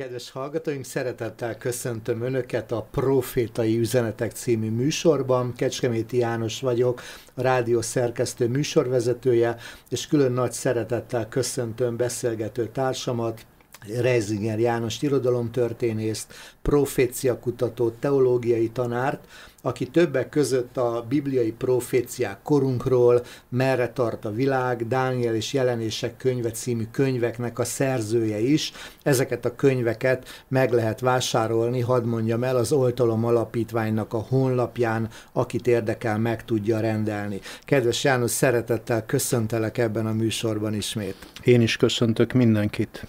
Kedves hallgatóink, szeretettel köszöntöm Önöket a Profétai Üzenetek című műsorban. Kecskeméti János vagyok, a rádió szerkesztő műsorvezetője, és külön nagy szeretettel köszöntöm beszélgető társamat, Reisinger János irodalomtörténészt, proféciakutatót, teológiai tanárt, aki többek között a bibliai proféciák korunkról, merre tart a világ, Dániel és jelenések könyve című könyveknek a szerzője is. Ezeket a könyveket meg lehet vásárolni, hadd mondjam el, az Oltalom Alapítványnak a honlapján, akit érdekel, meg tudja rendelni. Kedves János, szeretettel köszöntelek ebben a műsorban ismét. Én is köszöntök mindenkit.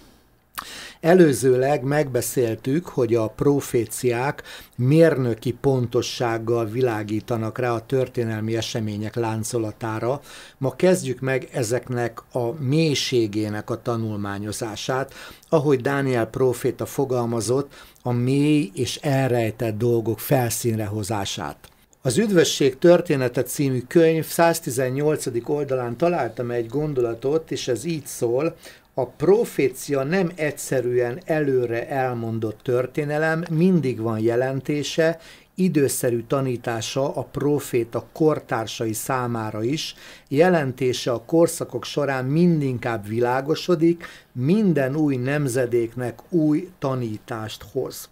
Előzőleg megbeszéltük, hogy a proféciák mérnöki pontossággal világítanak rá a történelmi események láncolatára. Ma kezdjük meg ezeknek a mélységének a tanulmányozását, ahogy Dániel proféta fogalmazott, a mély és elrejtett dolgok felszínre hozását. Az Üdvösség története című könyv 118. oldalán találtam egy gondolatot, és ez így szól, a profécia nem egyszerűen előre elmondott történelem, mindig van jelentése, időszerű tanítása a proféta kortársai számára is, jelentése a korszakok során mindinkább világosodik, minden új nemzedéknek új tanítást hoz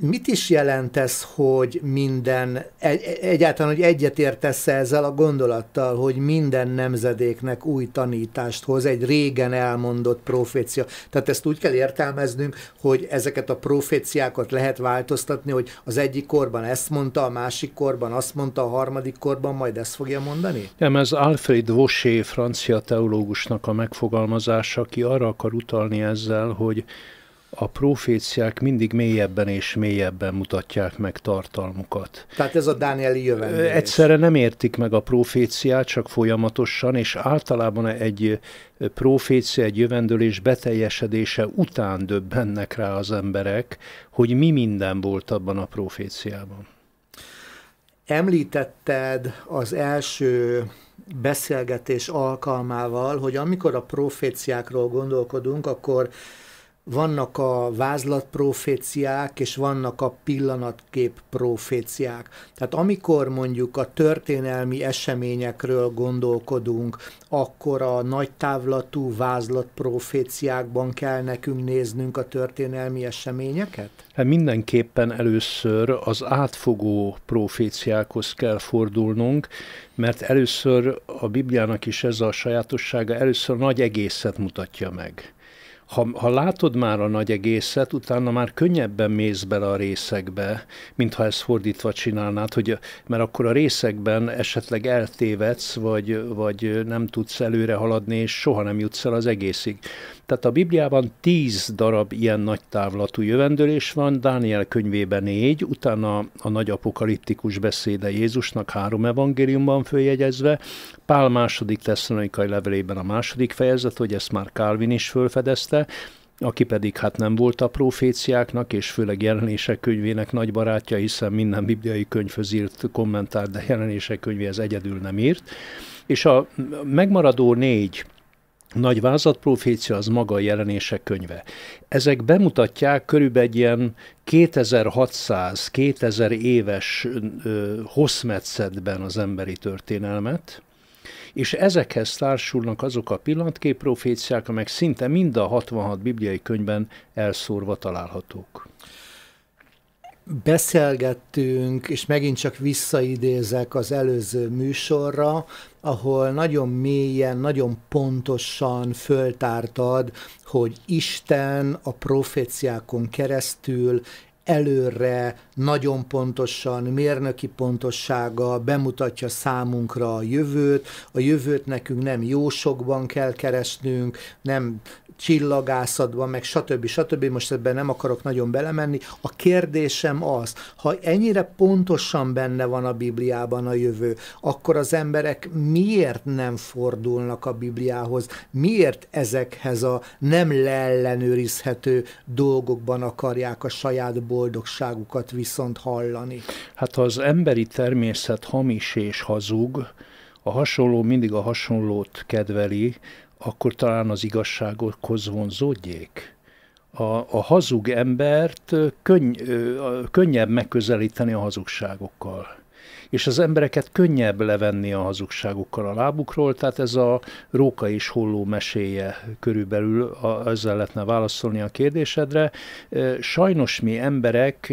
mit is jelent ez, hogy minden, egy, egyáltalán, hogy egyetértesz -e ezzel a gondolattal, hogy minden nemzedéknek új tanítást hoz egy régen elmondott profécia. Tehát ezt úgy kell értelmeznünk, hogy ezeket a proféciákat lehet változtatni, hogy az egyik korban ezt mondta, a másik korban azt mondta, a harmadik korban majd ezt fogja mondani? Nem, ez Alfred Vosé francia teológusnak a megfogalmazása, aki arra akar utalni ezzel, hogy a proféciák mindig mélyebben és mélyebben mutatják meg tartalmukat. Tehát ez a Dánieli jövendő. Egyszerre nem értik meg a proféciát, csak folyamatosan, és általában egy profécia, egy jövendőlés beteljesedése után döbbennek rá az emberek, hogy mi minden volt abban a proféciában. Említetted az első beszélgetés alkalmával, hogy amikor a proféciákról gondolkodunk, akkor vannak a vázlatproféciák, és vannak a pillanatkép proféciák. Tehát amikor mondjuk a történelmi eseményekről gondolkodunk, akkor a nagy távlatú vázlatproféciákban kell nekünk néznünk a történelmi eseményeket? Hát mindenképpen először az átfogó proféciákhoz kell fordulnunk, mert először a Bibliának is ez a sajátossága, először nagy egészet mutatja meg ha, ha látod már a nagy egészet, utána már könnyebben mész bele a részekbe, mint ha ezt fordítva csinálnád, hogy, mert akkor a részekben esetleg eltévedsz, vagy, vagy nem tudsz előre haladni, és soha nem jutsz el az egészig. Tehát a Bibliában tíz darab ilyen nagy távlatú jövendőlés van, Dániel könyvében négy, utána a nagy apokaliptikus beszéde Jézusnak három evangéliumban följegyezve, Pál második tesszalonikai levelében a második fejezet, hogy ezt már Calvin is fölfedezte, aki pedig hát nem volt a proféciáknak, és főleg jelenések könyvének nagy barátja, hiszen minden bibliai könyvhöz írt kommentár, de jelenések könyvéhez egyedül nem írt. És a megmaradó négy nagy vázatprofécia az maga a jelenések könyve. Ezek bemutatják körülbelül egy ilyen 2600-2000 éves hosszmetszetben az emberi történelmet, és ezekhez társulnak azok a pillanatkép amelyek szinte mind a 66 bibliai könyvben elszórva találhatók beszélgettünk, és megint csak visszaidézek az előző műsorra, ahol nagyon mélyen, nagyon pontosan föltártad, hogy Isten a proféciákon keresztül előre, nagyon pontosan, mérnöki pontossága bemutatja számunkra a jövőt. A jövőt nekünk nem jósokban kell keresnünk, nem csillagászatban, meg stb. stb. Most ebben nem akarok nagyon belemenni. A kérdésem az, ha ennyire pontosan benne van a Bibliában a jövő, akkor az emberek miért nem fordulnak a Bibliához? Miért ezekhez a nem leellenőrizhető dolgokban akarják a saját boldogságukat viszont hallani? Hát ha az emberi természet hamis és hazug, a hasonló mindig a hasonlót kedveli, akkor talán az igazságokhoz vonzódjék. A, a hazug embert könny, könnyebb megközelíteni a hazugságokkal és az embereket könnyebb levenni a hazugságokkal a lábukról, tehát ez a róka és holló meséje körülbelül, a, ezzel lehetne válaszolni a kérdésedre. Sajnos mi emberek,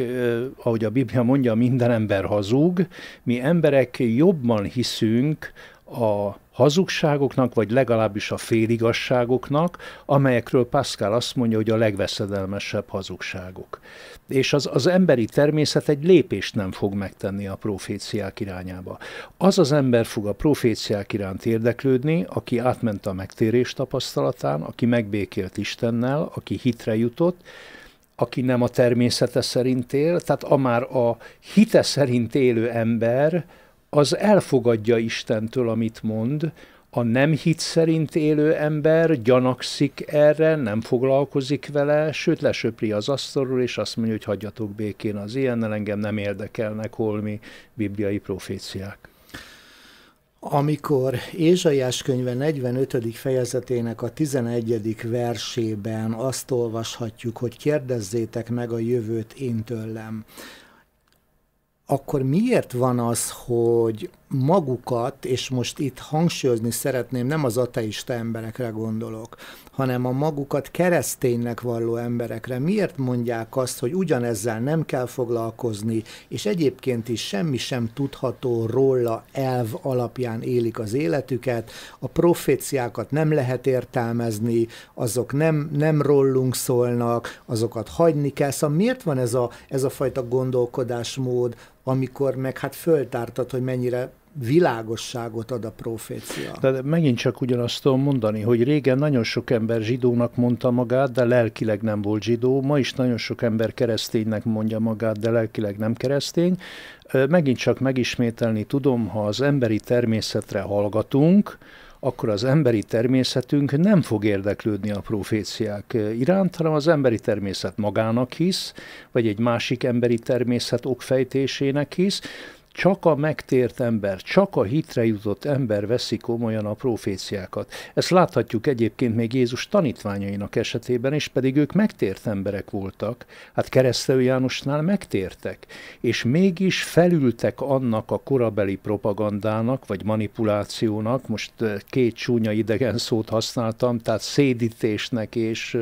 ahogy a Biblia mondja, minden ember hazug, mi emberek jobban hiszünk a hazugságoknak, vagy legalábbis a féligasságoknak, amelyekről Pascal azt mondja, hogy a legveszedelmesebb hazugságok. És az, az emberi természet egy lépést nem fog megtenni a proféciák irányába. Az az ember fog a proféciák iránt érdeklődni, aki átment a megtérés tapasztalatán, aki megbékélt Istennel, aki hitre jutott, aki nem a természete szerint él, tehát a már a hite szerint élő ember, az elfogadja Istentől, amit mond, a nem hit szerint élő ember gyanakszik erre, nem foglalkozik vele, sőt lesöpri az asztalról, és azt mondja, hogy hagyjatok békén az ilyennel, engem nem érdekelnek holmi bibliai proféciák. Amikor Ézsaiás könyve 45. fejezetének a 11. versében azt olvashatjuk, hogy kérdezzétek meg a jövőt én tőlem, akkor miért van az, hogy magukat, és most itt hangsúlyozni szeretném, nem az ateista emberekre gondolok, hanem a magukat kereszténynek valló emberekre. Miért mondják azt, hogy ugyanezzel nem kell foglalkozni, és egyébként is semmi sem tudható róla elv alapján élik az életüket, a proféciákat nem lehet értelmezni, azok nem, nem rólunk szólnak, azokat hagyni kell. Szóval miért van ez a, ez a fajta gondolkodásmód, amikor meg hát föltártad, hogy mennyire világosságot ad a profécia. De megint csak ugyanazt tudom mondani, hogy régen nagyon sok ember zsidónak mondta magát, de lelkileg nem volt zsidó, ma is nagyon sok ember kereszténynek mondja magát, de lelkileg nem keresztény. Megint csak megismételni tudom, ha az emberi természetre hallgatunk, akkor az emberi természetünk nem fog érdeklődni a proféciák iránt, hanem az emberi természet magának hisz, vagy egy másik emberi természet okfejtésének hisz, csak a megtért ember, csak a hitre jutott ember veszi komolyan a proféciákat. Ezt láthatjuk egyébként még Jézus tanítványainak esetében, és pedig ők megtért emberek voltak. Hát keresztelő Jánosnál megtértek, és mégis felültek annak a korabeli propagandának, vagy manipulációnak, most két csúnya idegen szót használtam, tehát szédítésnek és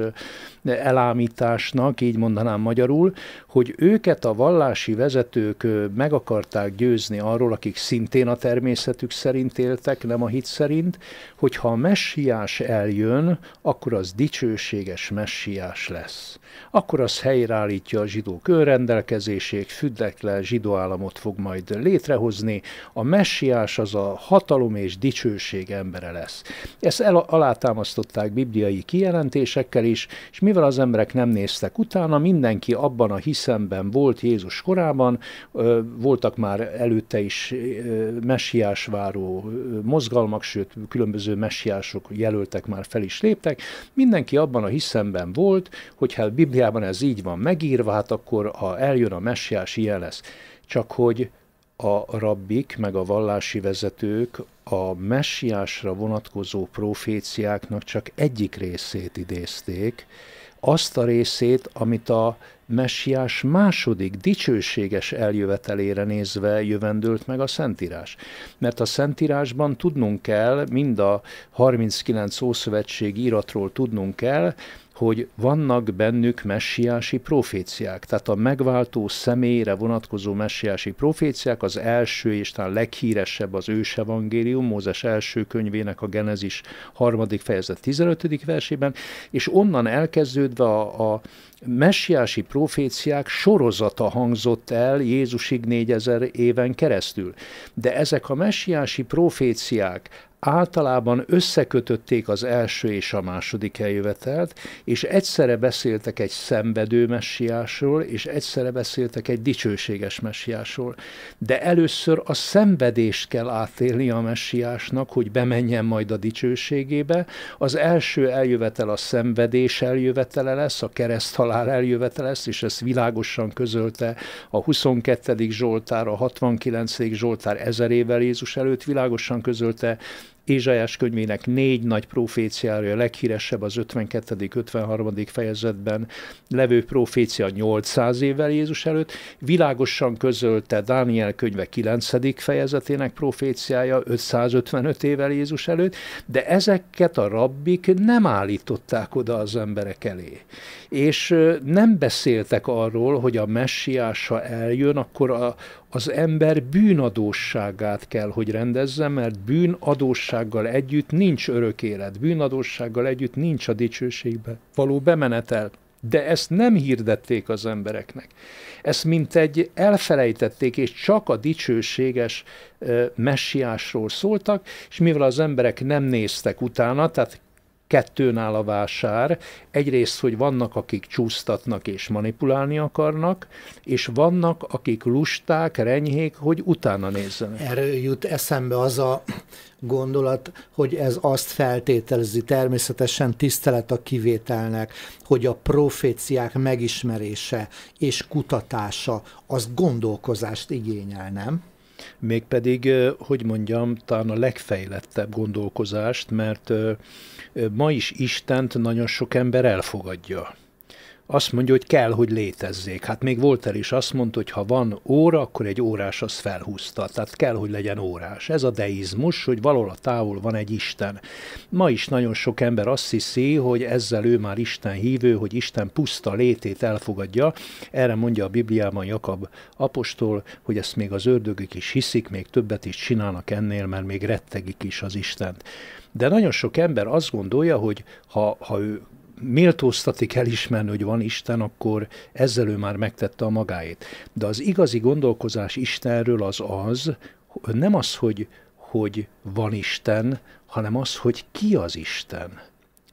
elámításnak, így mondanám magyarul, hogy őket a vallási vezetők meg akarták győzni arról, akik szintén a természetük szerint éltek, nem a hit szerint, hogy ha a messiás eljön, akkor az dicsőséges messiás lesz. Akkor az helyreállítja a zsidók önrendelkezését, füddetlen zsidó államot fog majd létrehozni, a messiás az a hatalom és dicsőség embere lesz. Ezt el- alátámasztották bibliai kijelentésekkel is, és mi mivel az emberek nem néztek utána, mindenki abban a hiszemben volt Jézus korában, voltak már előtte is messiás váró mozgalmak, sőt, különböző messiások jelöltek már fel is léptek, mindenki abban a hiszemben volt, hogy ha hát a Bibliában ez így van megírva, hát akkor ha eljön a messiás, ilyen lesz. Csak hogy a rabbik meg a vallási vezetők a messiásra vonatkozó proféciáknak csak egyik részét idézték, azt a részét, amit a messiás második dicsőséges eljövetelére nézve jövendőlt meg a Szentírás. Mert a Szentírásban tudnunk kell, mind a 39 Ószövetségi íratról tudnunk kell, hogy vannak bennük messiási proféciák. Tehát a megváltó személyre vonatkozó messiási proféciák az első és talán leghíresebb az ős evangélium, Mózes első könyvének a Genezis harmadik fejezet 15. versében, és onnan elkezdődve a, a messiási proféciák sorozata hangzott el Jézusig négyezer éven keresztül. De ezek a messiási proféciák általában összekötötték az első és a második eljövetelt, és egyszerre beszéltek egy szenvedő messiásról, és egyszerre beszéltek egy dicsőséges messiásról. De először a szenvedést kell átélni a messiásnak, hogy bemenjen majd a dicsőségébe. Az első eljövetel a szenvedés eljövetele lesz, a kereszt halál eljövetel, lesz, is ezt világosan közölte a 22. Zsoltár, a 69. Zsoltár ezer évvel Jézus előtt világosan közölte Ézsajás könyvének négy nagy proféciája, a leghíresebb az 52. 53. fejezetben levő profécia 800 évvel Jézus előtt, világosan közölte Dániel könyve 9. fejezetének proféciája 555 évvel Jézus előtt, de ezeket a rabbik nem állították oda az emberek elé. És nem beszéltek arról, hogy a messiása eljön, akkor a, az ember bűnadósságát kell, hogy rendezze, mert bűnadóssággal együtt nincs örök élet, bűnadóssággal együtt nincs a dicsőségbe való bemenetel. De ezt nem hirdették az embereknek. Ezt mint egy elfelejtették, és csak a dicsőséges messiásról szóltak, és mivel az emberek nem néztek utána, tehát kettőn áll a vásár. Egyrészt, hogy vannak, akik csúsztatnak és manipulálni akarnak, és vannak, akik lusták, renyhék, hogy utána nézzenek. Erről jut eszembe az a gondolat, hogy ez azt feltételezi természetesen tisztelet a kivételnek, hogy a proféciák megismerése és kutatása az gondolkozást igényel, nem? mégpedig, hogy mondjam, talán a legfejlettebb gondolkozást, mert ma is Istent nagyon sok ember elfogadja azt mondja, hogy kell, hogy létezzék. Hát még Voltaire is azt mondta, hogy ha van óra, akkor egy órás azt felhúzta. Tehát kell, hogy legyen órás. Ez a deizmus, hogy valahol a távol van egy Isten. Ma is nagyon sok ember azt hiszi, hogy ezzel ő már Isten hívő, hogy Isten puszta létét elfogadja. Erre mondja a Bibliában Jakab apostol, hogy ezt még az ördögök is hiszik, még többet is csinálnak ennél, mert még rettegik is az Istent. De nagyon sok ember azt gondolja, hogy ha, ha ő méltóztatik elismerni, hogy van Isten, akkor ezzel ő már megtette a magáét. De az igazi gondolkozás Istenről az az, nem az, hogy, hogy van Isten, hanem az, hogy ki az Isten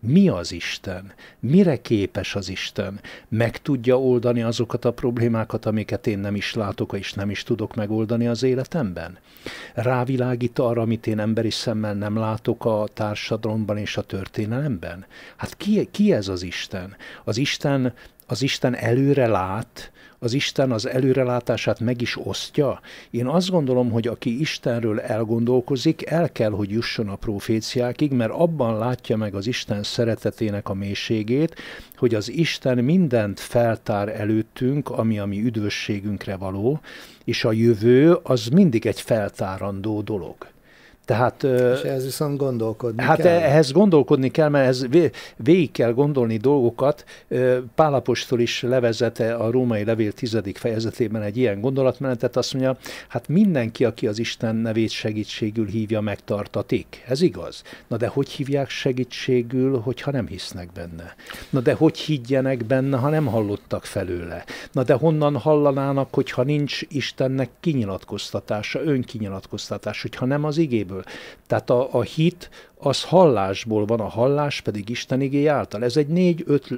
mi az Isten, mire képes az Isten, meg tudja oldani azokat a problémákat, amiket én nem is látok, és nem is tudok megoldani az életemben. Rávilágít arra, amit én emberi szemmel nem látok a társadalomban és a történelemben. Hát ki, ki ez az Isten? Az Isten, az Isten előre lát, az Isten az előrelátását meg is osztja? Én azt gondolom, hogy aki Istenről elgondolkozik, el kell, hogy jusson a proféciákig, mert abban látja meg az Isten szeretetének a mélységét, hogy az Isten mindent feltár előttünk, ami a mi üdvösségünkre való, és a jövő az mindig egy feltárandó dolog. Tehát, és ehhez viszont gondolkodni hát kell. ehhez gondolkodni kell, mert ez végig kell gondolni dolgokat. Pálapostól is levezete a római levél tizedik fejezetében egy ilyen gondolatmenetet, azt mondja, hát mindenki, aki az Isten nevét segítségül hívja, megtartatik. Ez igaz. Na de hogy hívják segítségül, hogyha nem hisznek benne? Na de hogy higgyenek benne, ha nem hallottak felőle? Na de honnan hallanának, hogyha nincs Istennek kinyilatkoztatása, önkinyilatkoztatása, hogyha nem az igéből tehát a, a hit az hallásból van, a hallás pedig Isten igény által. Ez egy négy-öt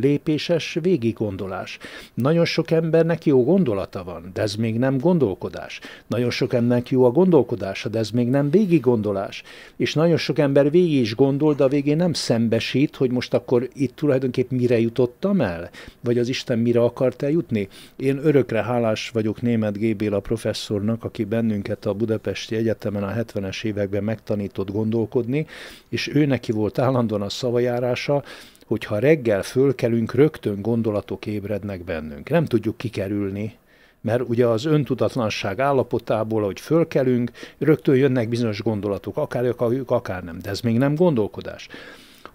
lépéses végiggondolás. Nagyon sok embernek jó gondolata van, de ez még nem gondolkodás. Nagyon sok embernek jó a gondolkodása, de ez még nem végiggondolás. És nagyon sok ember végig is gondol, de a végén nem szembesít, hogy most akkor itt tulajdonképp mire jutottam el, vagy az Isten mire akart eljutni. Én örökre hálás vagyok német gébél a professzornak, aki bennünket a Budapesti Egyetemen a 70-es években megtanított gondolkodni, és ő neki volt állandóan a szavajárása, hogyha reggel fölkelünk, rögtön gondolatok ébrednek bennünk. Nem tudjuk kikerülni mert ugye az öntudatlanság állapotából, hogy fölkelünk, rögtön jönnek bizonyos gondolatok, akár ők, akár nem, de ez még nem gondolkodás.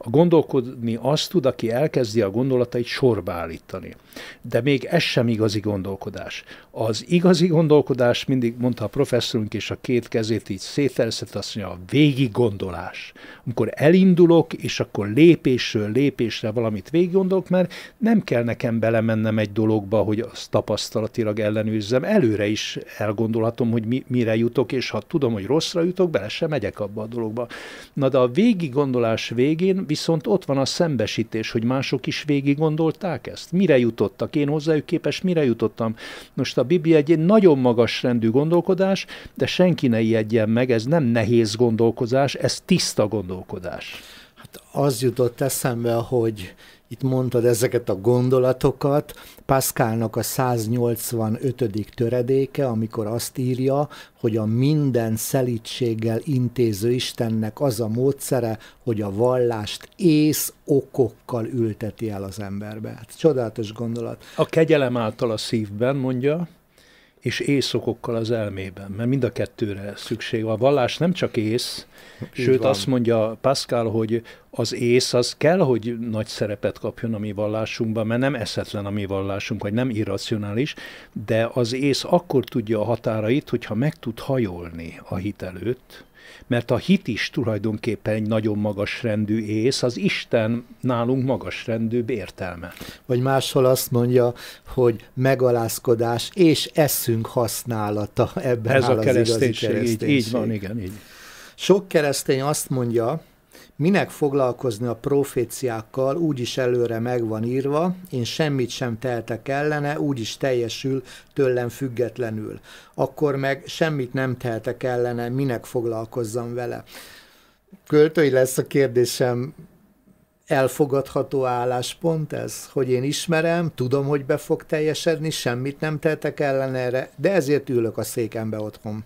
A gondolkodni azt tud, aki elkezdi a gondolatait sorba állítani. De még ez sem igazi gondolkodás. Az igazi gondolkodás, mindig mondta a professzorunk, és a két kezét így szételszett, azt mondja, a végig gondolás. Amikor elindulok, és akkor lépésről lépésre valamit végig gondolok, mert nem kell nekem belemennem egy dologba, hogy azt tapasztalatilag ellenőrizzem. Előre is elgondolhatom, hogy mi, mire jutok, és ha tudom, hogy rosszra jutok, bele sem megyek abba a dologba. Na de a végig gondolás végén Viszont ott van a szembesítés, hogy mások is végig gondolták ezt. Mire jutottak? Én hozzájuk képes mire jutottam? Most a Biblia egy nagyon magas rendű gondolkodás, de senki ne ijedjen meg, ez nem nehéz gondolkozás, ez tiszta gondolkodás. Hát az jutott eszembe, hogy itt mondtad ezeket a gondolatokat, Pascalnak a 185. töredéke, amikor azt írja, hogy a minden szelítséggel intéző Istennek az a módszere, hogy a vallást ész okokkal ülteti el az emberbe. Hát csodálatos gondolat. A kegyelem által a szívben, mondja és észokokkal az elmében, mert mind a kettőre szükség van. A vallás nem csak ész, Így sőt van. azt mondja Pascal, hogy az ész az kell, hogy nagy szerepet kapjon a mi vallásunkban, mert nem eszetlen a mi vallásunk, vagy nem irracionális, de az ész akkor tudja a határait, hogyha meg tud hajolni a hit előtt, mert a hit is tulajdonképpen egy nagyon magas rendű ész, az Isten nálunk magas rendűbb értelme. Vagy máshol azt mondja, hogy megalázkodás és eszünk használata ebben Ez áll a kereszténység, az igazi kereszténység. Így, így van, igen, így. Sok keresztény azt mondja, Minek foglalkozni a proféciákkal, úgyis előre meg van írva, én semmit sem teltek ellene, úgyis teljesül tőlem függetlenül. Akkor meg semmit nem teltek ellene, minek foglalkozzam vele. Költői lesz a kérdésem, elfogadható álláspont ez, hogy én ismerem, tudom, hogy be fog teljesedni, semmit nem tettek ellenére. erre, de ezért ülök a székembe otthon.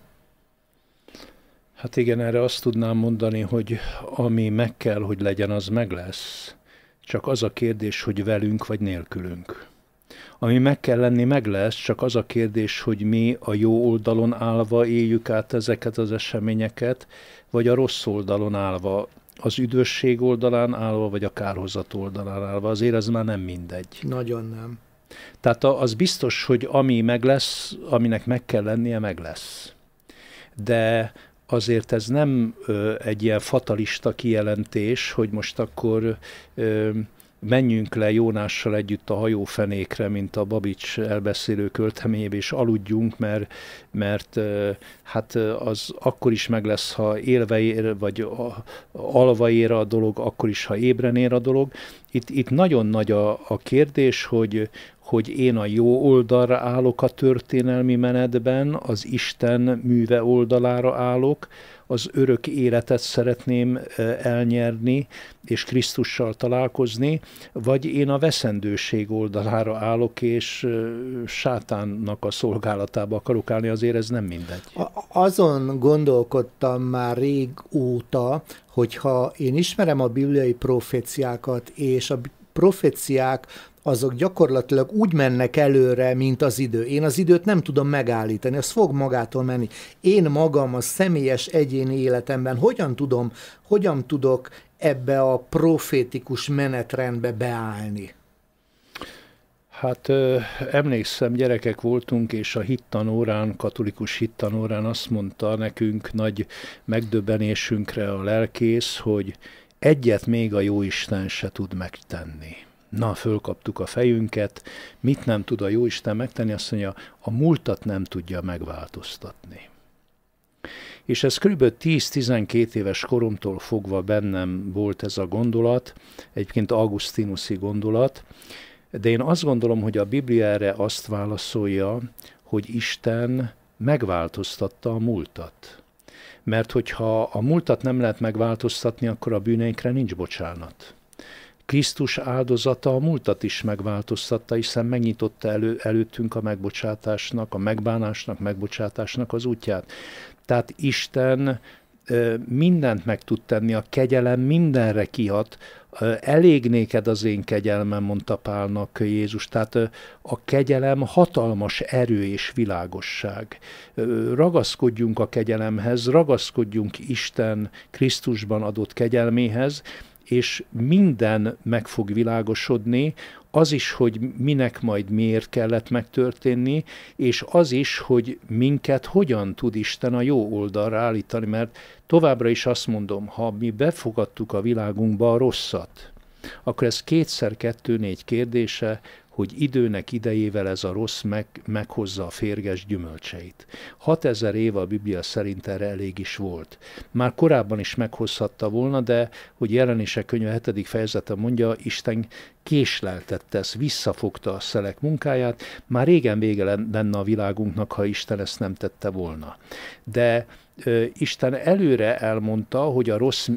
Hát igen, erre azt tudnám mondani, hogy ami meg kell, hogy legyen, az meg lesz. Csak az a kérdés, hogy velünk vagy nélkülünk. Ami meg kell lenni, meg lesz, csak az a kérdés, hogy mi a jó oldalon állva éljük át ezeket az eseményeket, vagy a rossz oldalon állva, az üdvösség oldalán állva, vagy a kárhozat oldalán állva. Azért ez már nem mindegy. Nagyon nem. Tehát az biztos, hogy ami meg lesz, aminek meg kell lennie, meg lesz. De azért ez nem egy ilyen fatalista kijelentés, hogy most akkor menjünk le Jónással együtt a hajófenékre, mint a Babics elbeszélő költeményébe, és aludjunk, mert, mert hát az akkor is meg lesz, ha élve ér, vagy alva ér a dolog, akkor is, ha ébren ér a dolog. Itt, itt nagyon nagy a, a kérdés, hogy, hogy én a jó oldalra állok a történelmi menetben, az Isten műve oldalára állok, az örök életet szeretném elnyerni és Krisztussal találkozni, vagy én a veszendőség oldalára állok, és sátánnak a szolgálatába akarok állni, azért ez nem mindegy. Azon gondolkodtam már régóta, hogyha én ismerem a bibliai proféciákat, és a proféciák, azok gyakorlatilag úgy mennek előre, mint az idő. Én az időt nem tudom megállítani, az fog magától menni. Én magam a személyes egyéni életemben hogyan tudom, hogyan tudok ebbe a profétikus menetrendbe beállni? Hát ö, emlékszem, gyerekek voltunk, és a hittanórán, katolikus hittanórán azt mondta nekünk nagy megdöbbenésünkre a lelkész, hogy Egyet még a jóisten se tud megtenni. Na, fölkaptuk a fejünket, mit nem tud a jóisten megtenni, azt mondja, a múltat nem tudja megváltoztatni. És ez kb. 10-12 éves koromtól fogva bennem volt ez a gondolat, egyébként Augustinuszi gondolat, de én azt gondolom, hogy a Biblia erre azt válaszolja, hogy Isten megváltoztatta a múltat mert hogyha a múltat nem lehet megváltoztatni, akkor a bűneinkre nincs bocsánat. Krisztus áldozata a múltat is megváltoztatta, hiszen megnyitotta elő, előttünk a megbocsátásnak, a megbánásnak, megbocsátásnak az útját. Tehát Isten mindent meg tud tenni, a kegyelem mindenre kihat. Elég néked az én kegyelmem, mondta Pálnak Jézus. Tehát a kegyelem hatalmas erő és világosság. Ragaszkodjunk a kegyelemhez, ragaszkodjunk Isten Krisztusban adott kegyelméhez, és minden meg fog világosodni, az is, hogy minek majd miért kellett megtörténni, és az is, hogy minket hogyan tud Isten a jó oldalra állítani, mert továbbra is azt mondom, ha mi befogadtuk a világunkba a rosszat, akkor ez kétszer kettő négy kérdése hogy időnek idejével ez a rossz meg, meghozza a férges gyümölcseit. 6000 év a Biblia szerint erre elég is volt. Már korábban is meghozhatta volna, de hogy jelenések könyve 7. fejezete mondja, Isten késleltette ezt, visszafogta a szelek munkáját, már régen vége lenne a világunknak, ha Isten ezt nem tette volna. De Isten előre elmondta, hogy a rossz,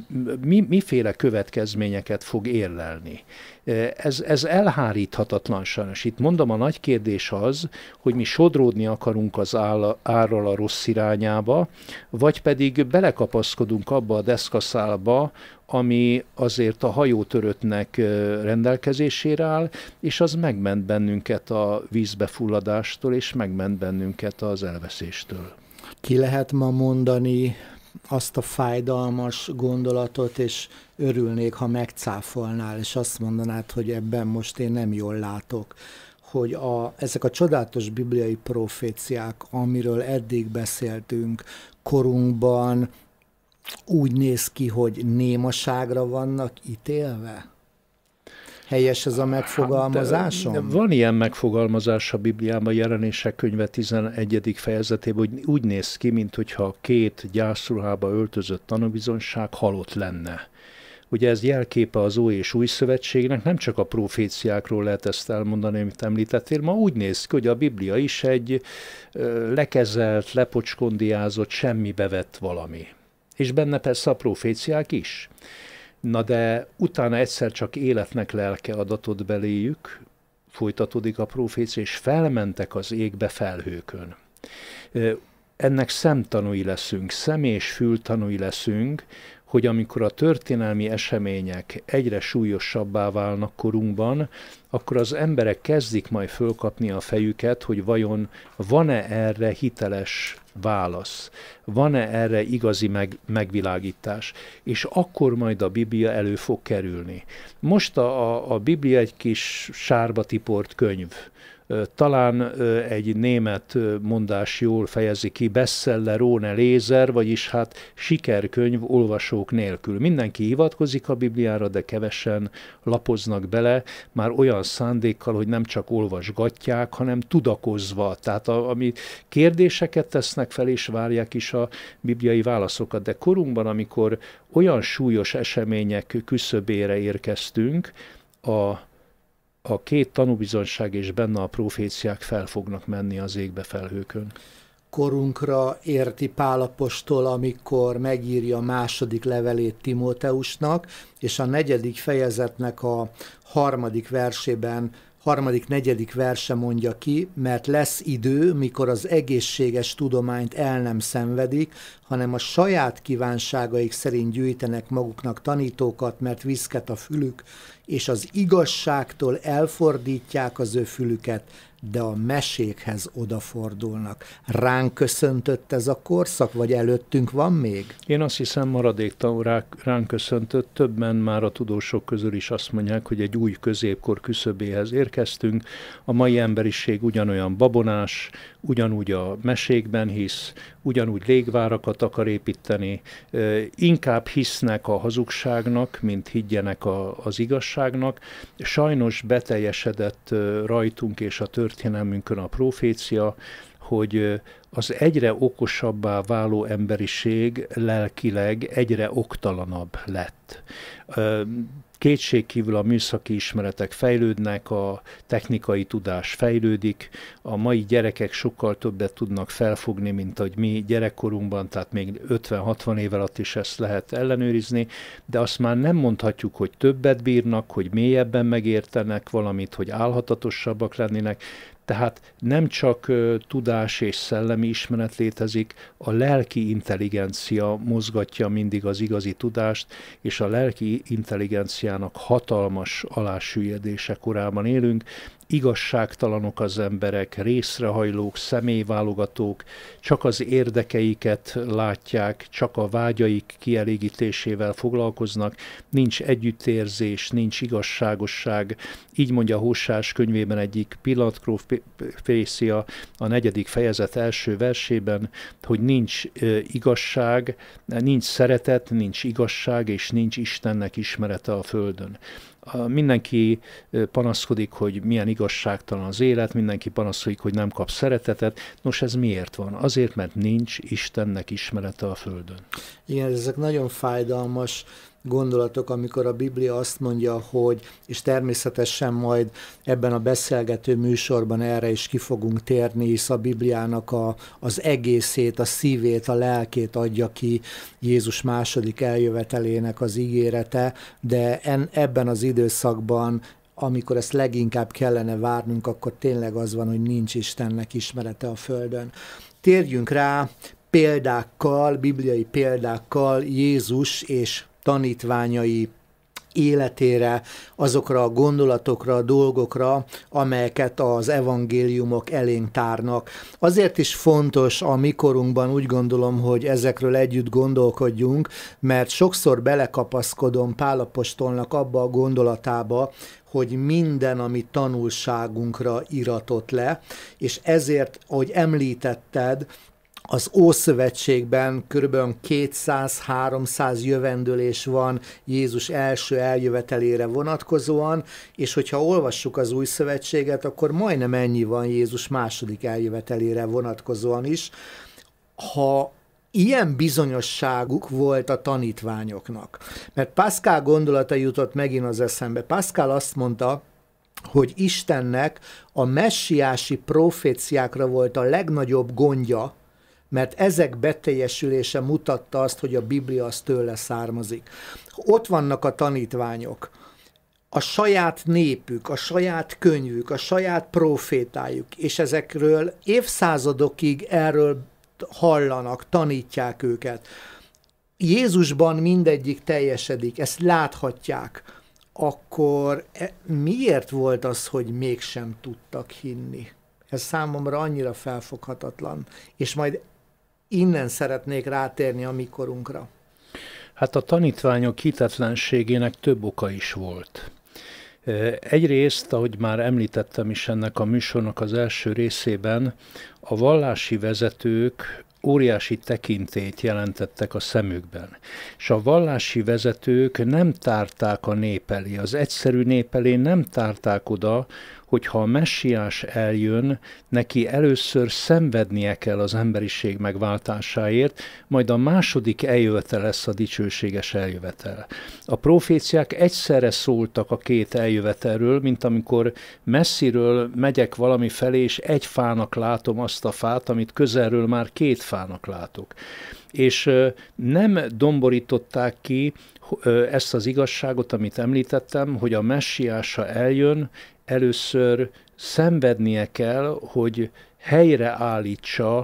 mi, miféle következményeket fog érlelni. Ez, ez elháríthatatlan sajnos. Itt mondom, a nagy kérdés az, hogy mi sodródni akarunk az árral a rossz irányába, vagy pedig belekapaszkodunk abba a deszkaszálba, ami azért a hajótöröttnek rendelkezésére áll, és az megment bennünket a vízbefulladástól, és megment bennünket az elveszéstől ki lehet ma mondani azt a fájdalmas gondolatot, és örülnék, ha megcáfolnál, és azt mondanád, hogy ebben most én nem jól látok, hogy a, ezek a csodálatos bibliai proféciák, amiről eddig beszéltünk, korunkban úgy néz ki, hogy némaságra vannak ítélve? helyes ez a megfogalmazása? Hát, van ilyen megfogalmazás a Bibliában, jelenések könyve 11. fejezetében, hogy úgy néz ki, mint hogyha két gyászruhába öltözött tanúbizonság halott lenne. Ugye ez jelképe az új és új szövetségnek, nem csak a proféciákról lehet ezt elmondani, amit említettél, ma úgy néz ki, hogy a Biblia is egy lekezelt, lepocskondiázott, semmi vett valami. És benne persze a proféciák is. Na de utána egyszer csak életnek lelke adatot beléjük, folytatódik a profécia, és felmentek az égbe felhőkön. Ennek szemtanúi leszünk, szem és fültanúi leszünk, hogy amikor a történelmi események egyre súlyosabbá válnak korunkban, akkor az emberek kezdik majd fölkapni a fejüket, hogy vajon van-e erre hiteles válasz, van-e erre igazi meg, megvilágítás, és akkor majd a Biblia elő fog kerülni. Most a, a, a Biblia egy kis sárba tiport könyv, talán egy német mondás jól fejezi ki, bestseller róne lézer, vagyis hát sikerkönyv olvasók nélkül. Mindenki hivatkozik a Bibliára, de kevesen lapoznak bele, már olyan szándékkal, hogy nem csak olvasgatják, hanem tudakozva. Tehát a, ami kérdéseket tesznek fel, és várják is a bibliai válaszokat. De korunkban, amikor olyan súlyos események küszöbére érkeztünk, a a két tanúbizonyság és benne a proféciák fel fognak menni az égbe felhőkön. Korunkra érti Pálapostól, amikor megírja a második levelét Timóteusnak, és a negyedik fejezetnek a harmadik versében harmadik, negyedik verse mondja ki, mert lesz idő, mikor az egészséges tudományt el nem szenvedik, hanem a saját kívánságaik szerint gyűjtenek maguknak tanítókat, mert viszket a fülük, és az igazságtól elfordítják az ő fülüket, de a mesékhez odafordulnak. Ránk köszöntött ez a korszak, vagy előttünk van még? Én azt hiszem maradék taurák ránk köszöntött. Többen már a tudósok közül is azt mondják, hogy egy új középkor küszöbéhez érkeztünk. A mai emberiség ugyanolyan babonás, ugyanúgy a mesékben hisz, ugyanúgy légvárakat akar építeni, inkább hisznek a hazugságnak, mint higgyenek a, az igazságnak. Sajnos beteljesedett rajtunk és a történelmünkön a profécia, hogy az egyre okosabbá váló emberiség lelkileg egyre oktalanabb lett Kétségkívül a műszaki ismeretek fejlődnek, a technikai tudás fejlődik, a mai gyerekek sokkal többet tudnak felfogni, mint ahogy mi gyerekkorunkban, tehát még 50-60 év alatt is ezt lehet ellenőrizni, de azt már nem mondhatjuk, hogy többet bírnak, hogy mélyebben megértenek valamit, hogy álhatatosabbak lennének, tehát nem csak tudás és szellemi ismeret létezik, a lelki intelligencia mozgatja mindig az igazi tudást, és a lelki intelligenciának hatalmas alásüllyedése korában élünk, igazságtalanok az emberek, részrehajlók, személyválogatók, csak az érdekeiket látják, csak a vágyaik kielégítésével foglalkoznak, nincs együttérzés, nincs igazságosság. Így mondja Hósás könyvében egyik pillanatkróf Fészia a negyedik fejezet első versében, hogy nincs igazság, nincs szeretet, nincs igazság, és nincs Istennek ismerete a Földön mindenki panaszkodik, hogy milyen igazságtalan az élet, mindenki panaszkodik, hogy nem kap szeretetet. Nos, ez miért van? Azért, mert nincs Istennek ismerete a Földön. Igen, ezek nagyon fájdalmas gondolatok, amikor a Biblia azt mondja, hogy, és természetesen majd ebben a beszélgető műsorban erre is ki fogunk térni, hisz a Bibliának a, az egészét, a szívét, a lelkét adja ki Jézus második eljövetelének az ígérete, de en, ebben az időszakban amikor ezt leginkább kellene várnunk, akkor tényleg az van, hogy nincs Istennek ismerete a Földön. Térjünk rá példákkal, bibliai példákkal Jézus és tanítványai életére, azokra a gondolatokra, a dolgokra, amelyeket az evangéliumok elénk tárnak. Azért is fontos a mikorunkban úgy gondolom, hogy ezekről együtt gondolkodjunk, mert sokszor belekapaszkodom Pálapostolnak abba a gondolatába, hogy minden, ami tanulságunkra iratott le, és ezért, ahogy említetted, az Ószövetségben kb. 200-300 jövendőlés van Jézus első eljövetelére vonatkozóan, és hogyha olvassuk az új szövetséget, akkor majdnem ennyi van Jézus második eljövetelére vonatkozóan is. Ha ilyen bizonyosságuk volt a tanítványoknak. Mert Pascal gondolata jutott megint az eszembe. Pascal azt mondta, hogy Istennek a messiási proféciákra volt a legnagyobb gondja, mert ezek beteljesülése mutatta azt, hogy a Biblia az tőle származik. Ott vannak a tanítványok, a saját népük, a saját könyvük, a saját profétájuk, és ezekről évszázadokig erről hallanak, tanítják őket. Jézusban mindegyik teljesedik, ezt láthatják, akkor e, miért volt az, hogy mégsem tudtak hinni? Ez számomra annyira felfoghatatlan. És majd innen szeretnék rátérni a mikorunkra. Hát a tanítványok hitetlenségének több oka is volt. Egyrészt, ahogy már említettem is ennek a műsornak az első részében, a vallási vezetők óriási tekintét jelentettek a szemükben. És a vallási vezetők nem tárták a nép elé, az egyszerű nép elé nem tárták oda, hogy ha a messiás eljön, neki először szenvednie kell az emberiség megváltásáért, majd a második eljövetel lesz a dicsőséges eljövetel. A proféciák egyszerre szóltak a két eljövetelről, mint amikor messziről megyek valami felé, és egy fának látom azt a fát, amit közelről már két fának látok és nem domborították ki ezt az igazságot, amit említettem, hogy a messiása eljön, először szenvednie kell, hogy helyreállítsa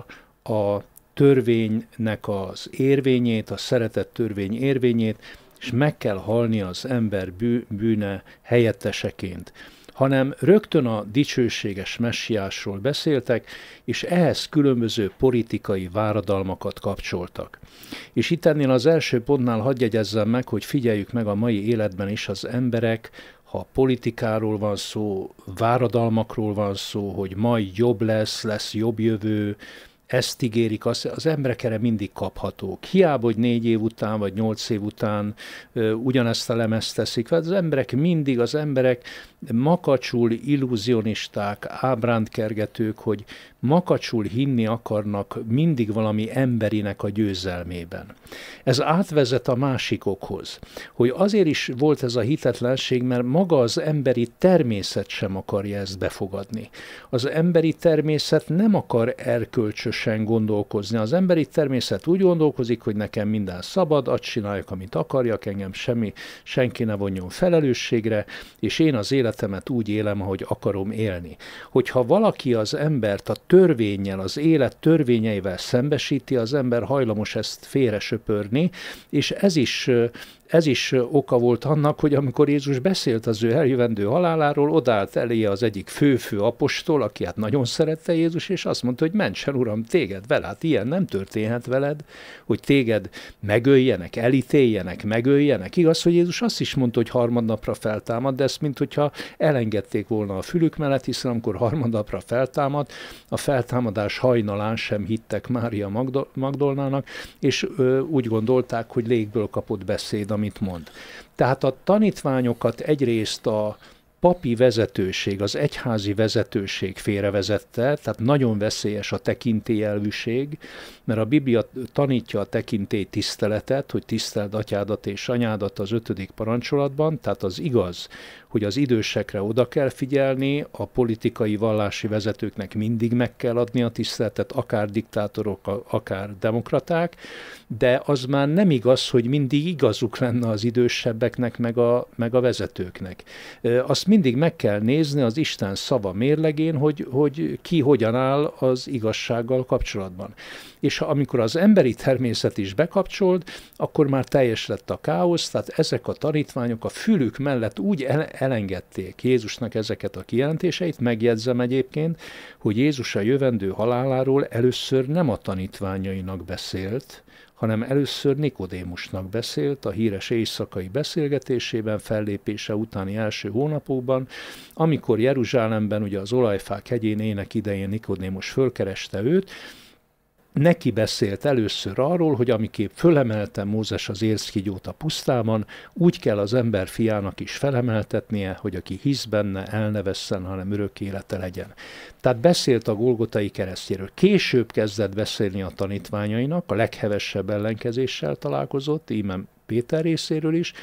a törvénynek az érvényét, a szeretett törvény érvényét, és meg kell halni az ember bűne helyetteseként hanem rögtön a dicsőséges messiásról beszéltek, és ehhez különböző politikai váradalmakat kapcsoltak. És itt ennél az első pontnál hadd meg, hogy figyeljük meg a mai életben is az emberek ha politikáról van szó, váradalmakról van szó, hogy majd jobb lesz, lesz jobb jövő, ezt ígérik, az, az emberek erre mindig kaphatók. Hiába, hogy négy év után, vagy nyolc év után ö, ugyanezt a lemezt teszik, az emberek mindig, az emberek makacsul illúzionisták, ábrándkergetők, hogy makacsul hinni akarnak mindig valami emberinek a győzelmében. Ez átvezet a másikokhoz, hogy azért is volt ez a hitetlenség, mert maga az emberi természet sem akarja ezt befogadni. Az emberi természet nem akar erkölcsösen gondolkozni. Az emberi természet úgy gondolkozik, hogy nekem minden szabad, azt csináljak, amit akarjak, engem semmi, senki ne vonjon felelősségre, és én az élet életemet úgy élem, ahogy akarom élni. Hogyha valaki az embert a törvényel, az élet törvényeivel szembesíti, az ember hajlamos ezt félresöpörni, és ez is ez is oka volt annak, hogy amikor Jézus beszélt az ő eljövendő haláláról, odállt elé az egyik főfő fő apostol, aki hát nagyon szerette Jézus, és azt mondta, hogy ments el, Uram, téged veled, hát ilyen nem történhet veled, hogy téged megöljenek, elítéljenek, megöljenek. Igaz, hogy Jézus azt is mondta, hogy harmadnapra feltámad, de ezt mint hogyha elengedték volna a fülük mellett, hiszen amikor harmadnapra feltámad, a feltámadás hajnalán sem hittek Mária Magdolnának, és ö, úgy gondolták, hogy légből kapott beszéd, amit mond. Tehát a tanítványokat egyrészt a papi vezetőség, az egyházi vezetőség félrevezette, tehát nagyon veszélyes a tekintélyelvűség, mert a Biblia tanítja a tekintély tiszteletet, hogy tiszteld atyádat és anyádat az ötödik parancsolatban, tehát az igaz, hogy az idősekre oda kell figyelni, a politikai vallási vezetőknek mindig meg kell adni a tiszteletet, akár diktátorok, akár demokraták, de az már nem igaz, hogy mindig igazuk lenne az idősebbeknek, meg a, meg a vezetőknek. Azt mindig meg kell nézni az Isten szava mérlegén, hogy, hogy ki hogyan áll az igazsággal kapcsolatban és ha amikor az emberi természet is bekapcsolt, akkor már teljes lett a káosz, tehát ezek a tanítványok a fülük mellett úgy elengedték Jézusnak ezeket a kijelentéseit, megjegyzem egyébként, hogy Jézus a jövendő haláláról először nem a tanítványainak beszélt, hanem először Nikodémusnak beszélt a híres éjszakai beszélgetésében, fellépése utáni első hónapokban, amikor Jeruzsálemben ugye az olajfák hegyén ének idején Nikodémus fölkereste őt, neki beszélt először arról, hogy amiképp fölemelte Mózes az érszkigyót a pusztában, úgy kell az ember fiának is felemeltetnie, hogy aki hisz benne, el ne vesszen, hanem örök élete legyen. Tehát beszélt a Golgotai keresztjéről. Később kezdett beszélni a tanítványainak, a leghevesebb ellenkezéssel találkozott, íme Péter részéről is,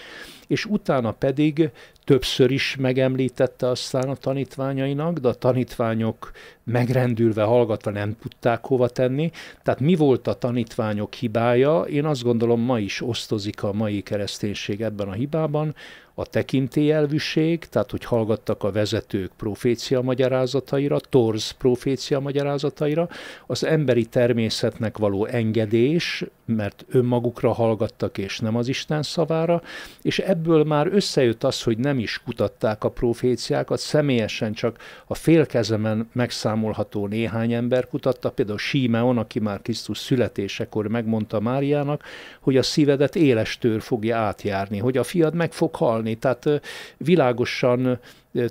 és utána pedig többször is megemlítette aztán a tanítványainak, de a tanítványok megrendülve, hallgatva nem tudták hova tenni. Tehát mi volt a tanítványok hibája? Én azt gondolom, ma is osztozik a mai kereszténység ebben a hibában, a tekintélyelvűség, tehát hogy hallgattak a vezetők profécia magyarázataira, torz profécia magyarázataira, az emberi természetnek való engedés, mert önmagukra hallgattak, és nem az Isten szavára, és ebből már összejött az, hogy nem is kutatták a proféciákat, személyesen csak a félkezemen megszámolható néhány ember kutatta, például Símeon, aki már Krisztus születésekor megmondta Máriának, hogy a szívedet éles tör fogja átjárni, hogy a fiad meg fog halni, tehát világosan